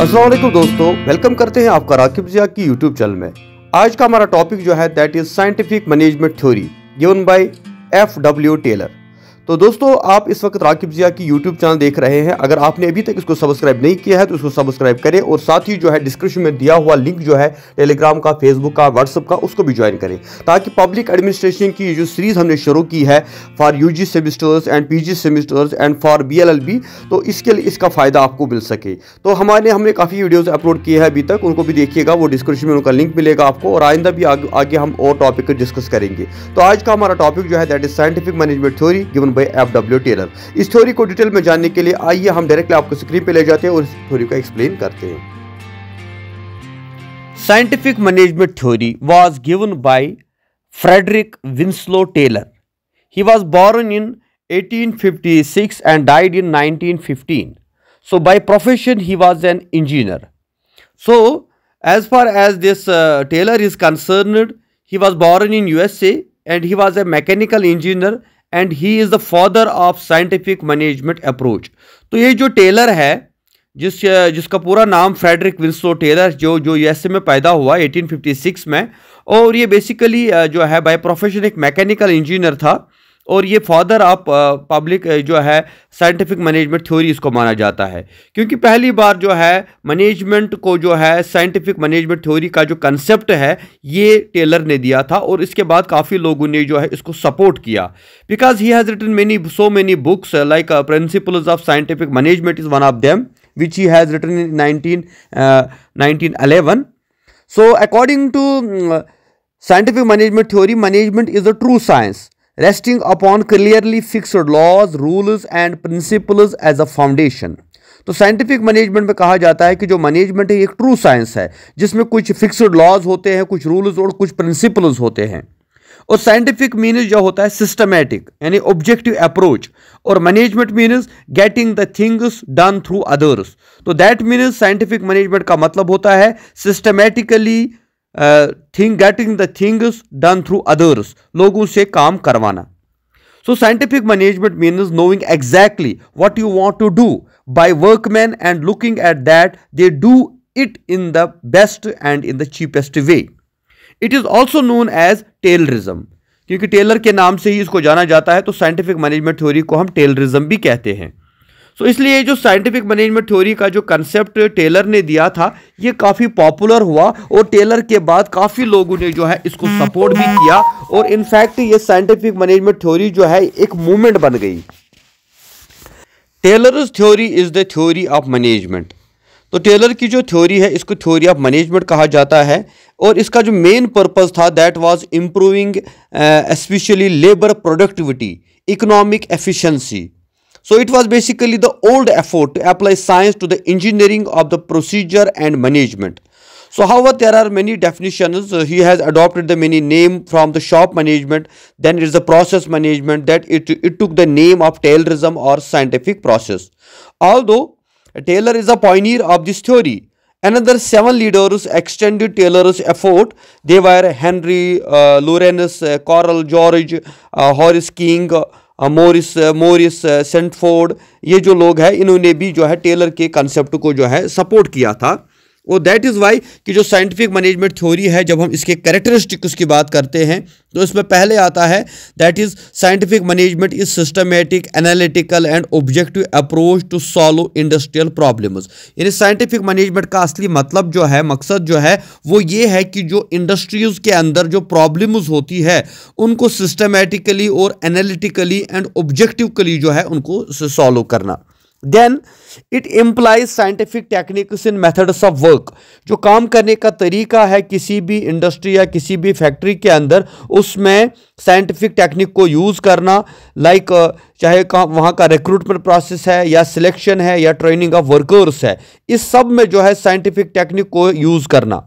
असल दोस्तों वेलकम करते हैं आपका राकिब जिया की यूट्यूब चैनल में आज का हमारा टॉपिक जो है that is scientific management theory given by F W Taylor तो दोस्तों आप इस वक्त राकिब जिया की यूट्यूब चैनल देख रहे हैं अगर आपने अभी तक इसको सब्सक्राइब नहीं किया है तो इसको सब्सक्राइब करें और साथ ही जो है डिस्क्रिप्शन में दिया हुआ लिंक जो है टेलीग्राम का फेसबुक का व्हाट्सअप का उसको भी ज्वाइन करें ताकि पब्लिक एडमिनिस्ट्रेशन की जो सीरीज़ हमने शुरू की है for U G semesters and P G semesters and for B L L B तो इसके लिए इसका फ़ायदा आपको मिल सके तो हमारे हमने काफ़ी वीडियोज़ अपलोड किए हैं अभी तक उनको भी देखिएगा वो डिस्क्रिप्शन में उनका लिंक मिलेगा आपको और आइंदा भी आगे हम और टॉपिक डिस्कस करेंगे तो आज का हमारा टॉपिक जो है that is scientific management theory given Mumbai F W Taylor इस स्टोरी को डिटेल में जानने के लिए आइए हम डायरेक्टली आपको स्क्रीन पे ले जाते हैं और इस स्टोरी को एक्सप्लेन करते हैं scientific management theory was given by Frederick Winslow Taylor he was born in 1856 and died in 1915 so by profession he was an engineer so as far as this Taylor is concerned he was born in U and he was a mechanical engineer and he is the father of scientific management approach तो ये जो Taylor है जिस जिसका पूरा नाम Frederick विंसो Taylor जो जो यूएसए में पैदा हुआ 1856 में और ये बेसिकली जो है बाय प्रोफेशन एक मैकेनिकल इंजीनियर था और ये फादर ऑफ पब्लिक जो है साइंटिफिक मैनेजमेंट थ्योरी इसको माना जाता है क्योंकि पहली बार जो है मैनेजमेंट को जो है साइंटिफिक मैनेजमेंट थ्योरी का जो कंसेप्ट है ये टेलर ने दिया था और इसके बाद काफ़ी लोगों ने जो है इसको सपोर्ट किया because he has written many so many books like principles of scientific management is one of them which he has written in nineteen so according to scientific management theory management is a true science resting upon clearly fixed laws rules and principle as a foundation तो scientific management में कहा जाता है कि जो management है एक true science है जिसमें कुछ फिक्सड लॉज होते हैं कुछ रूल्स और कुछ प्रिंसिपल्स होते हैं और साइंटिफिक मीनस जो होता है सिस्टमैटिक यानी ऑब्जेक्टिव अप्रोच और management means getting the things done through others तो दैट मीनस साइंटिफिक मैनेजमेंट का मतलब होता है systematically thing getting the things done through others लोगों से काम करवाना so scientific management means knowing exactly what you want to do by workman and looking at that they do it in the best and in the cheapest way it is also known as Taylorism क्योंकि Taylor के नाम से ही इसको जाना जाता है तो scientific management theory को हम टेलरिज्म भी कहते हैं सो so, इसलिए जो साइंटिफिक मैनेजमेंट थ्योरी का जो कंसेप्ट टेलर ने दिया था ये काफ़ी पॉपुलर हुआ और टेलर के बाद काफ़ी लोगों ने जो है इसको सपोर्ट हम्म। भी किया और इनफैक्ट ये साइंटिफिक मैनेजमेंट थ्योरी जो है एक मूवमेंट बन गई Taylor's theory is the theory of management तो टेलर की जो थ्योरी है इसको थ्योरी ऑफ मैनेजमेंट कहा जाता है और इसका जो मेन पर्पज़ था that was improving specially labour productivity economic efficiency So it was basically the old effort to apply science to the engineering of the procedure and management. So however, there are many definitions. Uh, he has adopted the many name from the shop management. Then it is the process management that it, it took the name of Taylorism or scientific process. Although Taylor is a pioneer of this theory, another seven leaders extended Taylor's effort. They were Henry, uh, Lawrence, uh, Coral, George, uh, Horace King, Morris Morris Sanford ये जो लोग हैं इन्होंने भी जो है Taylor के concept को जो है सपोर्ट किया था और दैट इज़ वाई कि जो साइंटिफिक मैनेजमेंट थ्योरी है जब हम इसके कैरेक्टरिस्टिक उसकी बात करते हैं तो इसमें पहले आता है that is scientific management is systematic analytical and objective approach to solve industrial problems यानी साइंटिफिक मैनेजमेंट का असली मतलब जो है मकसद जो है वो ये है कि जो इंडस्ट्रीज़ के अंदर जो प्रॉब्लम्स होती है उनको सिस्टमेटिकली और एनालिटिकली एंड ऑब्जेक्टिवली जो है उनको सॉल्व करना then it employs scientific techniques in methods of work जो काम करने का तरीका है किसी भी इंडस्ट्री या किसी भी फैक्ट्री के अंदर उसमें साइंटिफिक टेक्निक को यूज़ करना लाइक like, चाहे का वहाँ का रिक्रूटमेंट प्रोसेस है या सिलेक्शन है या ट्रेनिंग ऑफ वर्कर्स है इस सब में जो है साइंटिफिक टेक्निक को यूज़ करना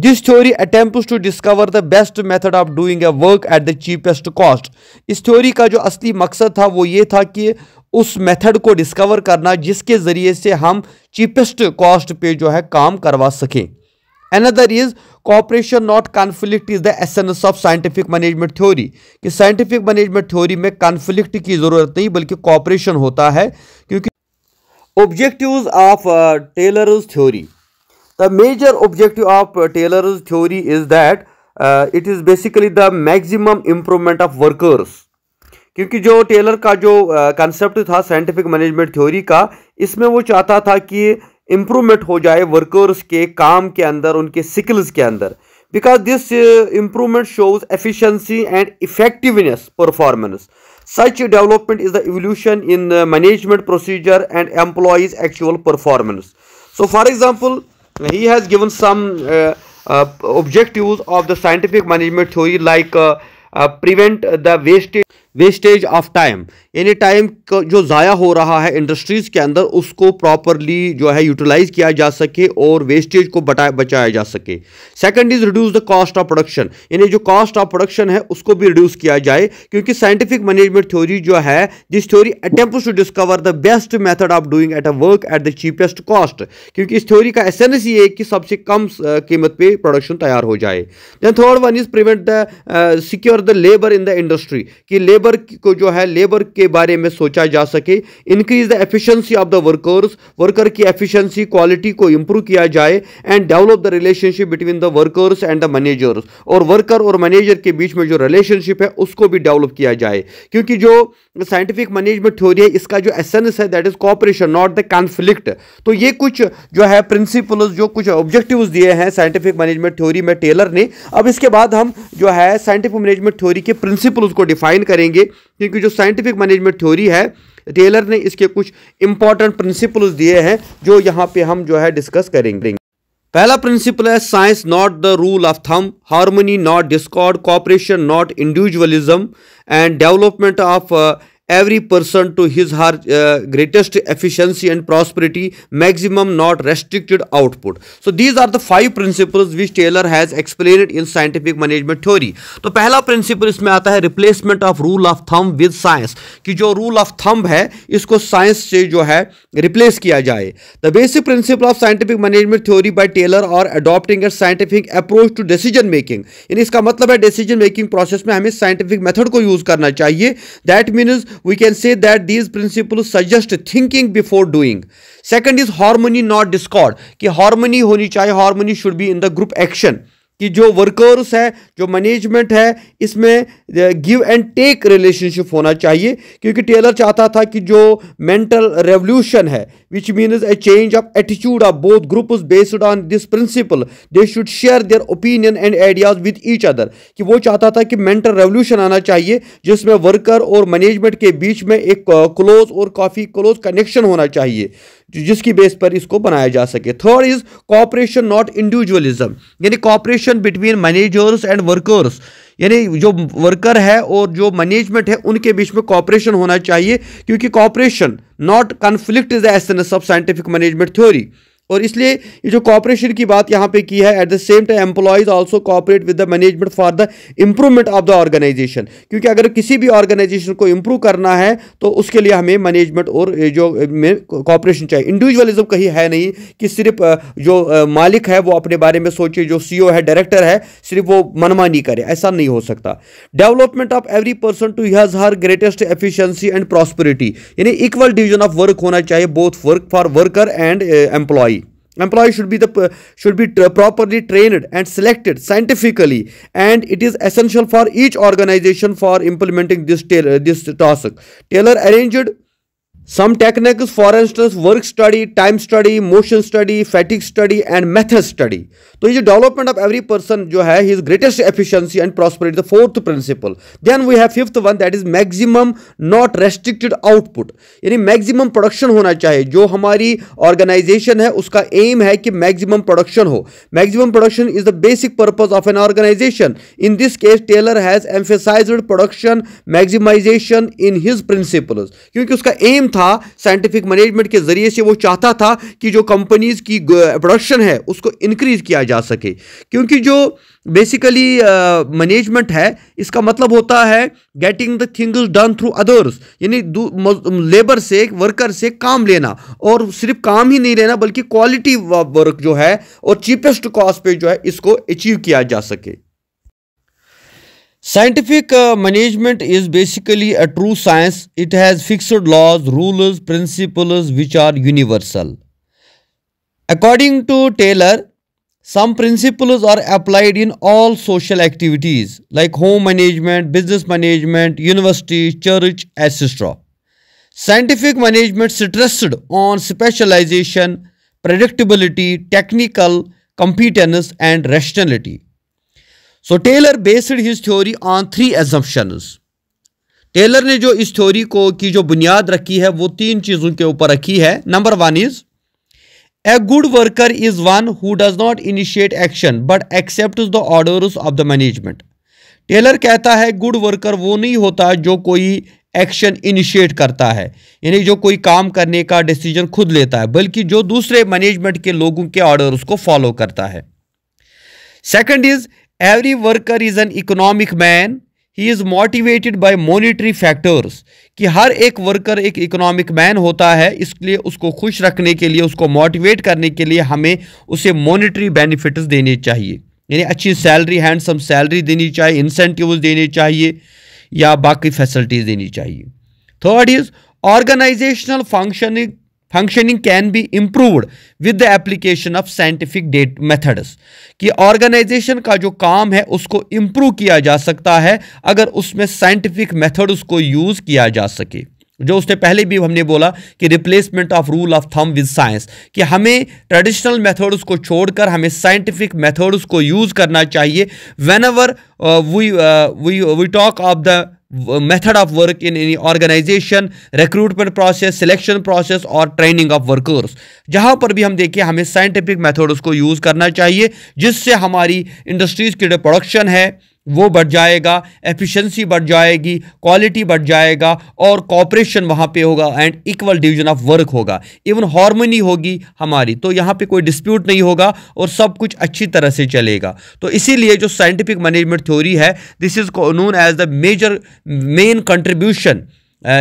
this theory attempt to discover the best method of doing a work at the cheapest cost इस थ्योरी का जो असली मकसद था वो ये था कि उस मेथड को डिस्कवर करना जिसके ज़रिए से हम चीपेस्ट कॉस्ट पे जो है काम करवा सकें another is cooperation not conflict is the essence of scientific management theory कि साइंटिफिक मैनेजमेंट थ्योरी में कॉन्फ्लिक्ट की ज़रूरत नहीं बल्कि कॉपरेशन होता है क्योंकि objective of Taylor theory the major objective of Taylor theory is that it is basically the maximum improvement of workers क्योंकि जो टेलर का जो कंसेप्ट था साइंटिफिक मैनेजमेंट थ्योरी का इसमें वो चाहता था कि इम्प्रूवमेंट हो जाए वर्कर्स के काम के अंदर उनके स्किल्स के अंदर because this improvement shows efficiency and effectiveness performance such development is the evolution in management procedure and employees actual performance so for example he has given some objective of the scientific management theory like prevent the wastage wastage of time यानी time जो ज़ाया हो रहा है industries के अंदर उसको properly जो है यूटिलाइज़ किया जा सके और वेस्टेज को बटा बचाया जा सके second is reduce the cost of production यानी जो कॉस्ट ऑफ प्रोडक्शन है उसको भी रिड्यूस किया जाए क्योंकि साइंटिफिक मैनेजमेंट थ्योरी जो है this theory attempt to discover the best method of doing at a work at the cheapest cost क्योंकि इस थ्योरी का एसेंस ये है कि सबसे कम कीमत पे प्रोडक्शन तैयार हो जाए then third one is prevent the secure the labour in the industry कि लेबर को जो है लेबर के बारे में सोचा जा सके increase the efficiency of the workers worker की एफिशिएंसी क्वालिटी को इंप्रूव किया जाए and develop the relationship between the workers and the managers और वर्कर और मैनेजर के बीच में जो रिलेशनशिप है उसको भी डेवलप किया जाए क्योंकि जो साइंटिफिक मैनेजमेंट थ्योरी है इसका जो एसेंस है that is cooperation not the conflict तो ये कुछ जो है प्रिंसिपल्स जो कुछ ऑब्जेक्टिव दिए हैं साइंटिफिक मैनेजमेंट थ्योरी में टेलर ने अब इसके बाद हम जो है साइंटिफिक मैनेजमेंट थ्योरी के प्रिंसिपल्स को डिफाइन करेंगे क्योंकि जो साइंटिफिक मैनेजमेंट थ्योरी है टेलर ने इसके कुछ इंपॉर्टेंट प्रिंसिपल्स दिए हैं जो यहाँ पे हम जो है डिस्कस करेंगे पहला प्रिंसिपल है science not the rule of thumb harmony not discord cooperation not individualism and development of every person to his her uh, greatest efficiency and prosperity maximum not restricted output so these are the five principles which taylor has explained in scientific management theory तो पहला principal इसमें आता है replacement of rule of thumb with science कि जो rule of thumb है इसको science से जो है रिप्लेस किया जाए the basic principle of scientific management theory by Taylor और adopting a scientific approach to decision making यानी इसका मतलब है डिसीजन मेकिंग प्रोसेस में हमें साइंटिफिक मेथड को यूज करना चाहिए that means we can say that these principles suggest thinking before doing second is harmony not discord ki harmony honi harmony should be in the group action कि जो workers है जो management है इसमें give and take relationship होना चाहिए क्योंकि Taylor चाहता था कि जो मेंटल रेवोल्यूशन है which means a change of attitude of both groups based on this principle they should share their opinion and ideas with each other कि वो चाहता था कि मेंटल रेवोल्यूशन आना चाहिए जिसमें वर्कर और मैनेजमेंट के बीच में एक क्लोज और काफ़ी क्लोज कनेक्शन होना चाहिए जिसकी बेस पर इसको बनाया जा सके third is cooperation not individualism यानी cooperation contraction between managers and workers यानी जो वर्कर है और जो मैनेजमेंट है उनके बीच में कॉपरेशन होना चाहिए क्योंकि cooperation not conflict is the essence of scientific management theory और इसलिए ये जो कॉपरेशन की बात यहाँ पे की है at the same time employees also cooperate with the management for the improvement of the organisation क्योंकि अगर किसी भी ऑर्गेनाइजेशन को इम्प्रूव करना है तो उसके लिए हमें मैनेजमेंट और जो कॉपरेशन चाहिए इंडिविजुअलिज्म कहीं है नहीं कि सिर्फ जो मालिक है वो अपने बारे में सोचे जो सी e है डायरेक्टर है सिर्फ वो मनमानी करे ऐसा नहीं हो सकता development of every person to has her greatest efficiency and prosperity यानी इक्वल डिवीजन ऑफ वर्क होना चाहिए both work for worker and employ employee should be the uh, should be properly trained and selected scientifically and it is essential for each organization for implementing this uh, this task tailor arranged Some techniques, for instance, work study, time study, motion study, fatigue study and method study. तो ये जो development of every person जो है his greatest efficiency and prosperity, the fourth principle. Then we have fifth one that is maximum not restricted output. यानी maximum production होना चाहिए जो हमारी organization है उसका aim है कि maximum production हो Maximum production is the basic purpose of an organization. In this case, Taylor has emphasized production maximization in his principles. क्योंकि उसका aim था था साइंटिफिक मैनेजमेंट के जरिए से वो चाहता था कि जो कंपनीज की प्रोडक्शन है उसको इंक्रीज किया जा सके क्योंकि जो बेसिकली मैनेजमेंट uh, है इसका मतलब होता है getting the things done through others यानी लेबर से वर्कर से काम लेना और सिर्फ काम ही नहीं लेना बल्कि क्वालिटी वर्क जो है और चीपेस्ट कॉस्ट पे जो है इसको अचीव किया जा सके Scientific uh, management is basically a true science. It has fixed laws, rules, principles which are universal. According to Taylor, some principles are applied in all social activities like home management, business management, university, church, etc. Scientific management stressed on specialization, predictability, technical competence and rationality. So Taylor based his theory on three assumptions Taylor ने जो इस theory को की जो बुनियाद रखी है वो तीन चीज़ों के ऊपर रखी है number one is a good worker is one who does not initiate action but accept the orders of the management Taylor कहता है गुड वर्कर वो नहीं होता जो कोई एक्शन इनिशिएट करता है यानी जो कोई काम करने का डिसीजन खुद लेता है बल्कि जो दूसरे मैनेजमेंट के लोगों के ऑर्डर उसको फॉलो करता है second is every worker is an economic man he is motivated by monetary factors कि हर एक वर्कर एक इकोनॉमिक मैन होता है इसलिए उसको खुश रखने के लिए उसको मोटिवेट करने के लिए हमें उसे मॉनेटरी बेनिफिट्स देने चाहिए यानी अच्छी सैलरी हैंडसम सैलरी देनी चाहिए इंसेंटिव देने चाहिए या बाकी फैसिलिटीज़ देनी चाहिए third is organisational functioning functioning can be improved with the application of scientific date methods कि ऑर्गेनाइजेशन का जो काम है उसको इम्प्रूव किया जा सकता है अगर उसमें साइंटिफिक मेथड्स को यूज़ किया जा सके जो उसने पहले भी हमने बोला कि replacement of rule of thumb with science कि हमें ट्रेडिशनल मेथड्स को छोड़कर हमें साइंटिफिक मेथड्स को यूज़ करना चाहिए whenever we we we talk of the method of work in any organisation recruitment process selection process और ट्रेनिंग ऑफ वर्कर्स जहां पर भी हम देखें हमें साइंटिफिक मेथड उसको यूज करना चाहिए जिससे हमारी इंडस्ट्रीज की जो प्रोडक्शन है वो बढ़ जाएगा एफिशिएंसी बढ़ जाएगी क्वालिटी बढ़ जाएगा और कॉपरेशन वहाँ पे होगा and equal division of work होगा इवन हार्मोनी होगी हमारी तो यहाँ पे कोई डिस्प्यूट नहीं होगा और सब कुछ अच्छी तरह से चलेगा तो इसीलिए जो साइंटिफिक मैनेजमेंट थ्योरी है this is known as the major main contribution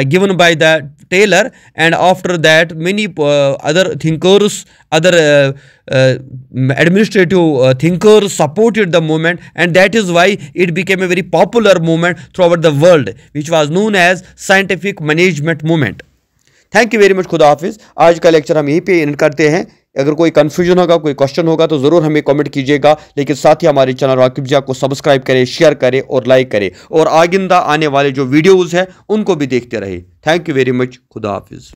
given by the Taylor, and after that, many uh, other thinkers, other uh, administrative thinkers supported the movement, and that is why it became a very popular movement throughout the world, which was known as scientific management movement. Thank you very much खुदा हाफिज़ आज का lecture हम यहीं पे and करते हैं अगर कोई कन्फ्यूजन होगा कोई क्वेश्चन होगा तो ज़रूर हमें कमेंट कीजिएगा लेकिन साथ ही हमारे चैनल राकिब जिया को सब्सक्राइब करें शेयर करें और लाइक करें और आगिंदा आने वाले जो वीडियोज़ हैं उनको भी देखते रहे थैंक यू वेरी मच खुदा हाफिज़